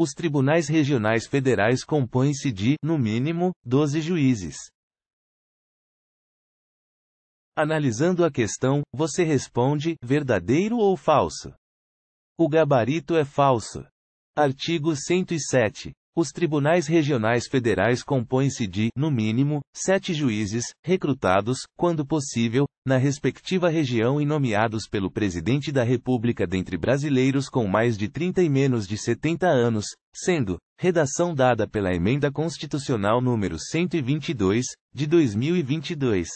Os tribunais regionais federais compõem-se de, no mínimo, 12 juízes. Analisando a questão, você responde: verdadeiro ou falso? O gabarito é falso. Artigo 107. Os tribunais regionais federais compõem-se de, no mínimo, sete juízes, recrutados, quando possível, na respectiva região e nomeados pelo presidente da República dentre brasileiros com mais de 30 e menos de 70 anos, sendo, redação dada pela Emenda Constitucional número 122, de 2022.